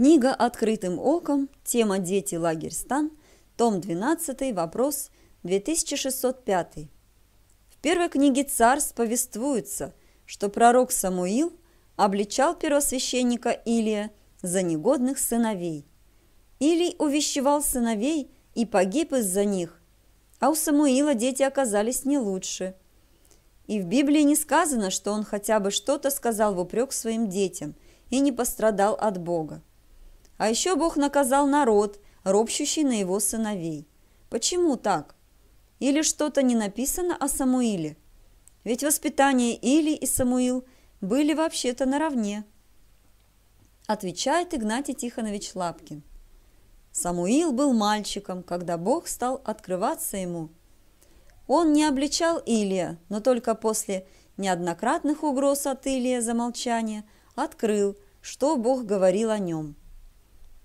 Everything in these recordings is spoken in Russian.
Книга «Открытым оком», тема «Дети. Лагерь. Стан», том 12, вопрос 2605. В первой книге «Царств» повествуется, что пророк Самуил обличал первосвященника Илия за негодных сыновей. Илий увещевал сыновей и погиб из-за них, а у Самуила дети оказались не лучше. И в Библии не сказано, что он хотя бы что-то сказал в упрек своим детям и не пострадал от Бога. А еще Бог наказал народ, ропщущий на его сыновей. Почему так? Или что-то не написано о Самуиле? Ведь воспитание Или и Самуил были вообще-то наравне. Отвечает Игнатий Тихонович Лапкин. Самуил был мальчиком, когда Бог стал открываться ему. Он не обличал Илия, но только после неоднократных угроз от Илия за молчание открыл, что Бог говорил о нем.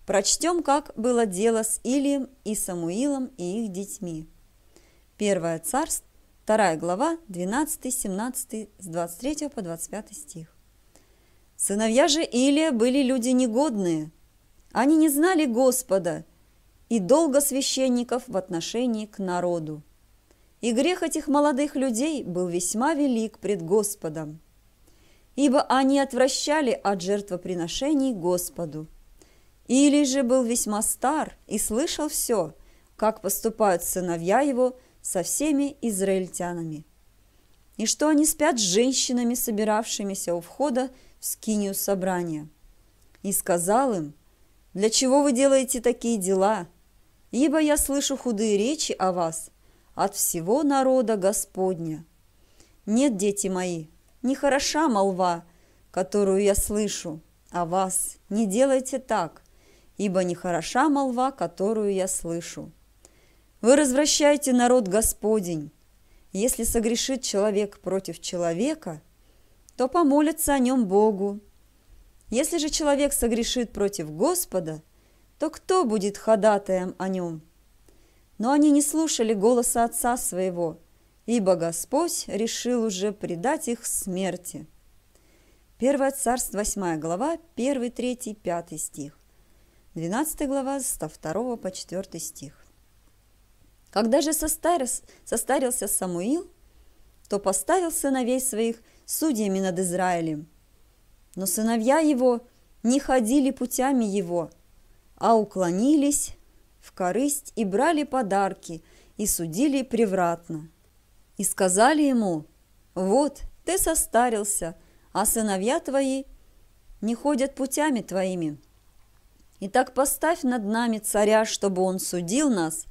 Прочтем, как было дело с Илием и Самуилом и их детьми. Первое царство, вторая глава, 12-17, с 23 по 25 стих. Сыновья же Илия были люди негодные. Они не знали Господа и долго священников в отношении к народу. И грех этих молодых людей был весьма велик пред Господом, ибо они отвращали от жертвоприношений Господу – или же был весьма стар и слышал все, как поступают сыновья его со всеми израильтянами. И что они спят с женщинами, собиравшимися у входа в скинию собрания. И сказал им, «Для чего вы делаете такие дела? Ибо я слышу худые речи о вас от всего народа Господня. Нет, дети мои, нехороша молва, которую я слышу о а вас, не делайте так, ибо нехороша молва, которую я слышу. Вы развращаете народ Господень. Если согрешит человек против человека, то помолятся о нем Богу. Если же человек согрешит против Господа, то кто будет ходатаем о нем? Но они не слушали голоса отца своего, ибо Господь решил уже предать их смерти. Первое царство, 8 глава, 1, 3, 5 стих. 12 глава, с 2 по 4 стих. Когда же состарился, состарился Самуил, то поставил сыновей своих судьями над Израилем. Но сыновья его не ходили путями его, а уклонились в корысть и брали подарки, и судили превратно. И сказали ему, «Вот, ты состарился, а сыновья твои не ходят путями твоими». Итак, поставь над нами царя, чтобы он судил нас,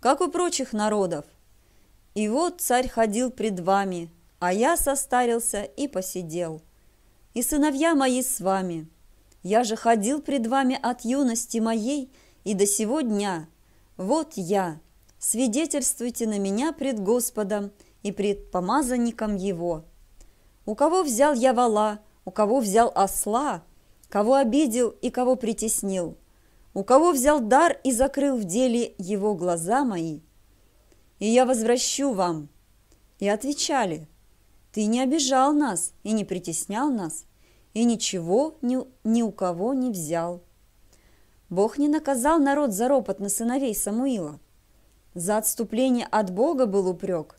как у прочих народов. И вот царь ходил пред вами, а я состарился и посидел. И сыновья мои с вами. Я же ходил пред вами от юности моей и до сего дня. Вот я. Свидетельствуйте на меня пред Господом и пред помазанником его. У кого взял я вала, у кого взял осла – кого обидел и кого притеснил, у кого взял дар и закрыл в деле его глаза мои. И я возвращу вам. И отвечали, ты не обижал нас и не притеснял нас, и ничего ни, ни у кого не взял. Бог не наказал народ за ропот на сыновей Самуила. За отступление от Бога был упрек.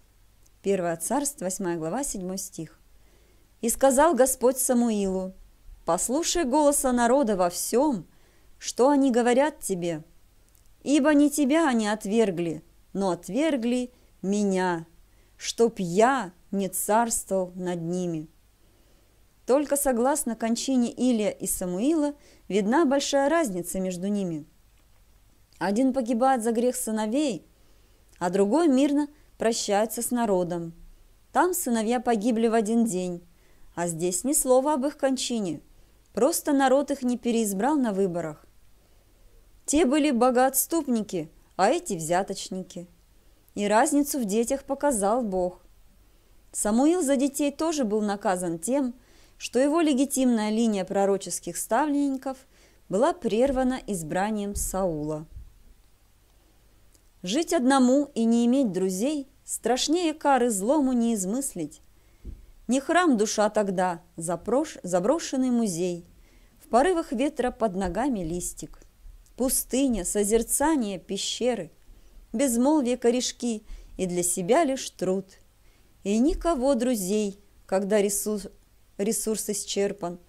Первое царство, 8 глава, 7 стих. «И сказал Господь Самуилу, Послушай голоса народа во всем, что они говорят тебе. Ибо не тебя они отвергли, но отвергли меня, чтоб я не царствовал над ними. Только согласно кончине Илия и Самуила видна большая разница между ними. Один погибает за грех сыновей, а другой мирно прощается с народом. Там сыновья погибли в один день, а здесь ни слова об их кончине. Просто народ их не переизбрал на выборах. Те были богоотступники, а эти взяточники. И разницу в детях показал Бог. Самуил за детей тоже был наказан тем, что его легитимная линия пророческих ставленников была прервана избранием Саула. Жить одному и не иметь друзей страшнее кары злому не измыслить. Не храм душа тогда, запрош... заброшенный музей. В порывах ветра под ногами листик. Пустыня, созерцание, пещеры. Безмолвие корешки и для себя лишь труд. И никого друзей, когда ресурс, ресурс исчерпан,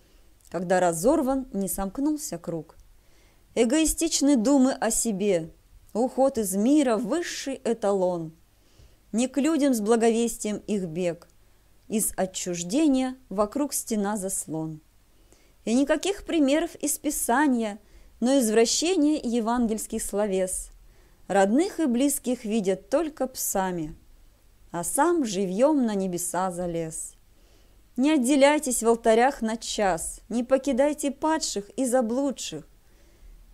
когда разорван, не сомкнулся круг. Эгоистичны думы о себе, уход из мира – высший эталон. Не к людям с благовестием их бег – из отчуждения вокруг стена заслон. И никаких примеров из Писания, но извращение евангельских словес. Родных и близких видят только псами, а сам живьем на небеса залез. Не отделяйтесь в алтарях на час, не покидайте падших и заблудших.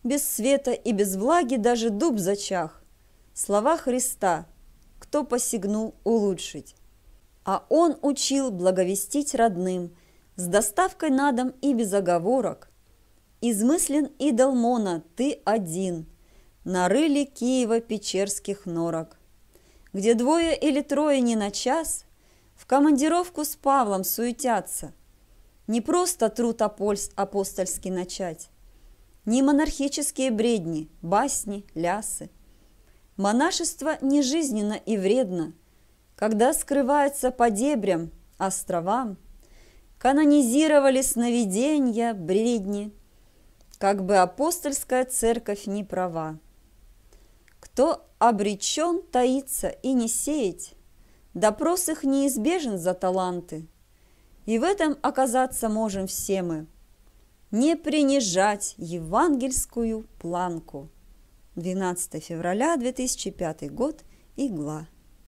Без света и без влаги даже дуб зачах. Слова Христа «Кто посягнул улучшить?» а он учил благовестить родным, с доставкой на дом и без оговорок. Измыслен идол Мона, ты один, нарыли Киева печерских норок. Где двое или трое не на час, в командировку с Павлом суетятся. Не просто труд апостольский начать, не монархические бредни, басни, лясы. Монашество нежизненно и вредно – когда скрываются по дебрям, островам, канонизировали сновидения, бредни, как бы апостольская церковь не права. Кто обречен таиться и не сеять, допрос их неизбежен за таланты, и в этом оказаться можем все мы. Не принижать евангельскую планку. 12 февраля 2005 год, Игла.